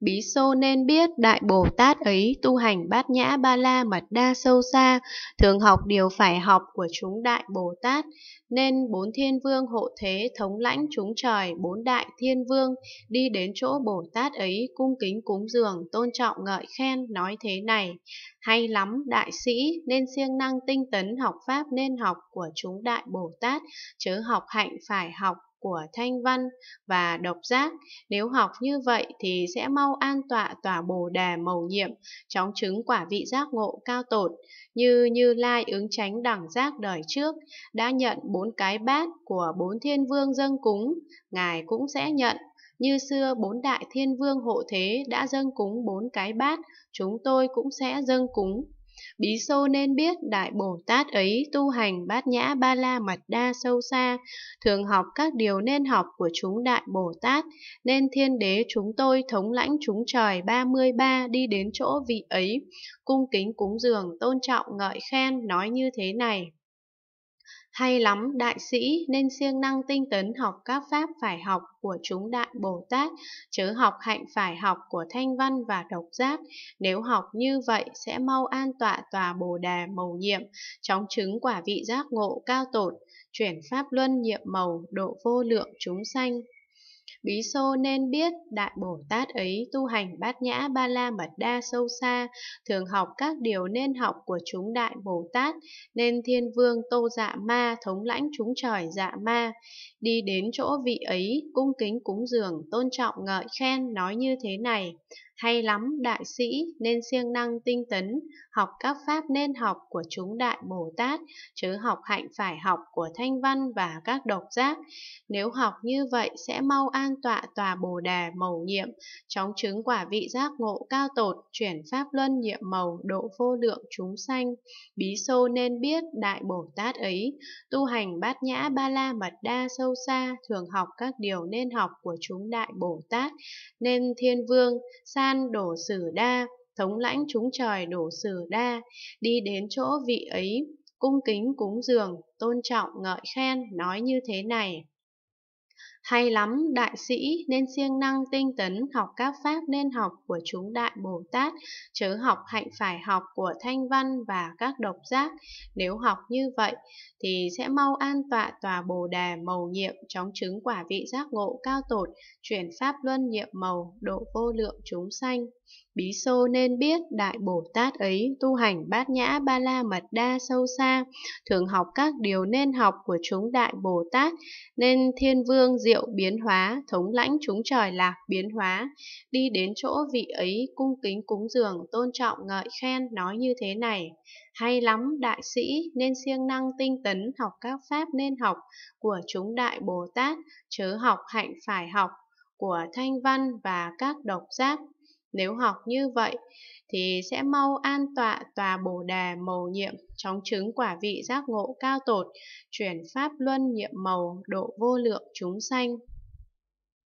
Bí Xô nên biết Đại Bồ Tát ấy tu hành bát nhã ba la mật đa sâu xa, thường học điều phải học của chúng Đại Bồ Tát, nên bốn thiên vương hộ thế thống lãnh chúng trời bốn đại thiên vương đi đến chỗ Bồ Tát ấy cung kính cúng dường tôn trọng ngợi khen nói thế này hay lắm, đại sĩ, nên siêng năng tinh tấn học pháp nên học của chúng đại Bồ Tát, chớ học hạnh phải học của thanh văn và độc giác. Nếu học như vậy thì sẽ mau an tọa tòa bồ đà mầu nhiệm, chóng chứng quả vị giác ngộ cao tột, như Như Lai ứng tránh đẳng giác đời trước, đã nhận bốn cái bát của bốn thiên vương dâng cúng, Ngài cũng sẽ nhận. Như xưa bốn đại thiên vương hộ thế đã dâng cúng bốn cái bát, chúng tôi cũng sẽ dâng cúng. Bí Sô nên biết Đại Bồ Tát ấy tu hành bát nhã ba la mật đa sâu xa, thường học các điều nên học của chúng Đại Bồ Tát, nên thiên đế chúng tôi thống lãnh chúng trời 33 đi đến chỗ vị ấy, cung kính cúng dường tôn trọng ngợi khen nói như thế này. Hay lắm đại sĩ nên siêng năng tinh tấn học các pháp phải học của chúng đại Bồ Tát, chớ học hạnh phải học của thanh văn và độc giác. Nếu học như vậy sẽ mau an tọa tòa Bồ Đà màu nhiệm, chóng chứng quả vị giác ngộ cao tột, chuyển pháp luân nhiệm màu độ vô lượng chúng sanh. Bí Xô nên biết Đại Bồ Tát ấy tu hành bát nhã ba la mật đa sâu xa, thường học các điều nên học của chúng Đại Bồ Tát, nên thiên vương Tô Dạ Ma thống lãnh chúng trời Dạ Ma. Đi đến chỗ vị ấy, cung kính cúng dường, tôn trọng ngợi khen, nói như thế này. Hay lắm, đại sĩ, nên siêng năng tinh tấn, học các pháp nên học của chúng đại Bồ Tát, chứ học hạnh phải học của thanh văn và các độc giác. Nếu học như vậy sẽ mau an tọa tòa Bồ đề mầu nhiệm, chóng chứng quả vị giác ngộ cao tột, chuyển pháp luân nhiệm màu độ vô lượng chúng sanh. Bí sâu nên biết đại Bồ Tát ấy, tu hành bát nhã ba la mật đa sâu xa, thường học các điều nên học của chúng đại Bồ Tát, nên thiên vương, xa nan đổ sử đa, thống lãnh chúng trời đổ sử đa, đi đến chỗ vị ấy, cung kính cúng dường, tôn trọng ngợi khen, nói như thế này. Hay lắm, đại sĩ nên siêng năng tinh tấn học các pháp nên học của chúng đại Bồ Tát, chớ học hạnh phải học của thanh văn và các độc giác. Nếu học như vậy, thì sẽ mau an tọa tòa Bồ đề màu nhiệm chóng chứng quả vị giác ngộ cao tột, chuyển pháp luân nhiệm màu, độ vô lượng chúng sanh. Bí Sô nên biết Đại Bồ Tát ấy tu hành bát nhã ba la mật đa sâu xa, thường học các điều nên học của chúng Đại Bồ Tát, nên thiên vương diệu biến hóa, thống lãnh chúng trời lạc biến hóa, đi đến chỗ vị ấy cung kính cúng dường, tôn trọng ngợi khen, nói như thế này. Hay lắm, đại sĩ, nên siêng năng tinh tấn học các pháp nên học của chúng Đại Bồ Tát, chớ học hạnh phải học của thanh văn và các độc giác nếu học như vậy thì sẽ mau an tọa tòa bồ đề màu nhiệm chóng chứng quả vị giác ngộ cao tột, chuyển pháp luân nhiệm màu độ vô lượng chúng sanh.